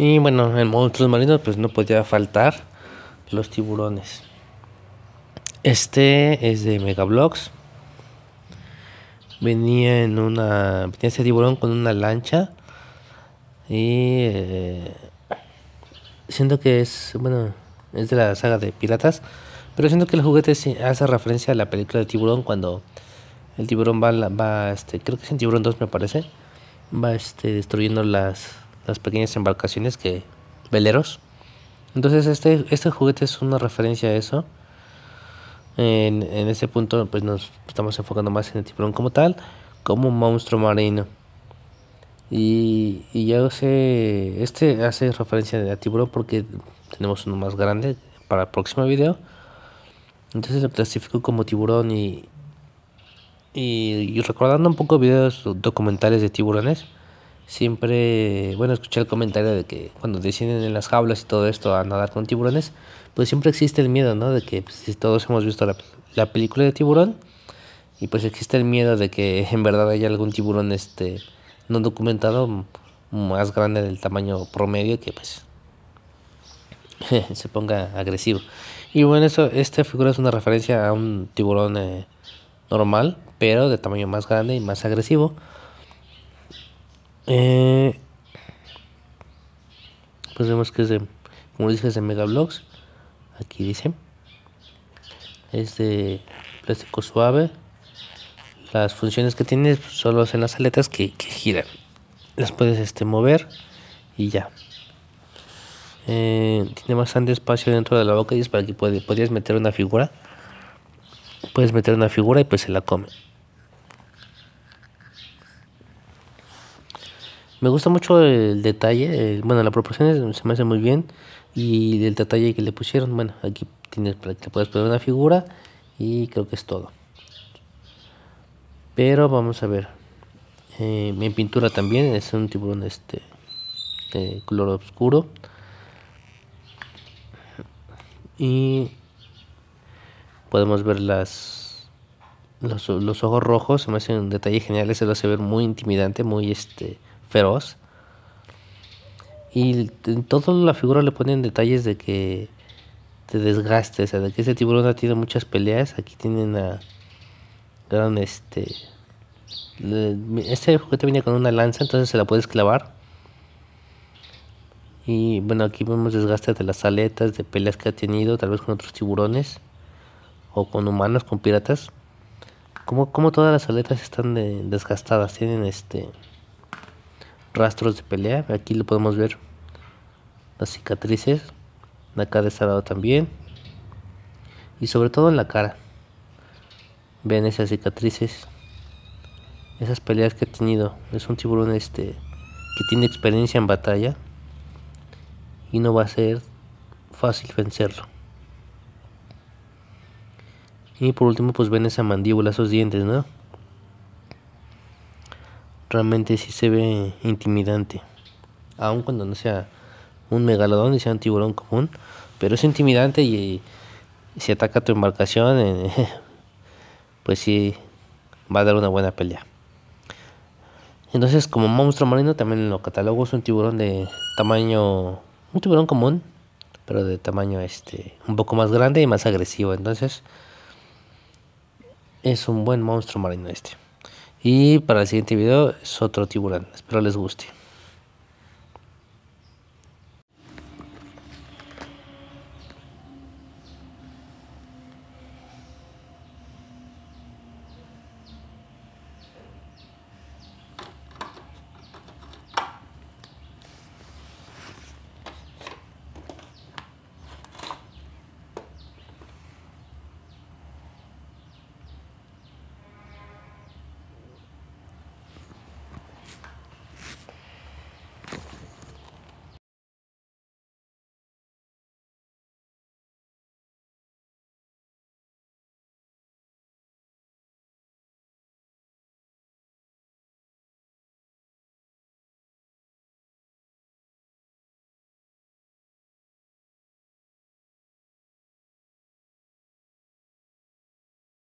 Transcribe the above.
Y bueno, en monstruos marinos pues no podía faltar los tiburones. Este es de megablocks Venía en una. Venía ese tiburón con una lancha. Y. Eh, siento que es. Bueno, es de la saga de piratas. Pero siento que el juguete hace referencia a la película de tiburón cuando el tiburón va. va este, creo que es en Tiburón 2, me parece. Va este, destruyendo las las pequeñas embarcaciones que veleros. Entonces este, este juguete es una referencia a eso. En, en este punto pues nos estamos enfocando más en el tiburón como tal, como un monstruo marino. Y, y ya sé, este hace referencia a tiburón porque tenemos uno más grande para el próximo video. Entonces lo clasifico como tiburón y, y, y recordando un poco videos documentales de tiburones siempre, bueno, escuché el comentario de que cuando deciden en las jaulas y todo esto a nadar con tiburones, pues siempre existe el miedo, ¿no? De que pues, si todos hemos visto la, película de tiburón y pues existe el miedo de que en verdad haya algún tiburón este no documentado más grande del tamaño promedio que pues se ponga agresivo. Y bueno, eso, esta figura es una referencia a un tiburón eh, normal, pero de tamaño más grande y más agresivo. Eh, pues vemos que es de, como dije, es de Megablocks, Aquí dice. Es de plástico suave. Las funciones que tiene solo son las aletas que, giran. Las puedes este, mover y ya. Eh, tiene bastante espacio dentro de la boca y es para que podrías meter una figura. Puedes meter una figura y pues se la come. Me gusta mucho el detalle, eh, bueno, la proporción se me hace muy bien y el detalle que le pusieron. Bueno, aquí tienes para que puedes poner una figura y creo que es todo. Pero vamos a ver. mi eh, pintura también es un tiburón este de color oscuro. Y podemos ver las los, los ojos rojos, se me hace un detalle genial, se lo hace ver muy intimidante, muy este feroz. Y en toda la figura le ponen detalles de que te desgaste, o sea, de que ese tiburón ha tenido muchas peleas. Aquí tienen a gran este. Este juguete viene con una lanza, entonces se la puedes clavar. Y bueno, aquí vemos desgaste de las aletas, de peleas que ha tenido, tal vez con otros tiburones o con humanos, con piratas. Como, todas las aletas están desgastadas, tienen este rastros de pelea. Aquí lo podemos ver. Las cicatrices. Acá de este lado también. Y sobre todo en la cara. ven esas cicatrices. Esas peleas que ha tenido. Es un tiburón este que tiene experiencia en batalla. Y no va a ser fácil vencerlo. Y por último pues ven esa mandíbula, esos dientes, ¿no? realmente sí se ve intimidante. Aun cuando no sea un megalodón y sea un tiburón común, pero es intimidante y, si ataca tu embarcación, eh, pues sí va a dar una buena pelea. Entonces, como monstruo marino, también lo catalogo es un tiburón de tamaño, un tiburón común, pero de tamaño este, un poco más grande y más agresivo. Entonces, es un buen monstruo marino este. Y para el siguiente video es otro tiburón. Espero les guste.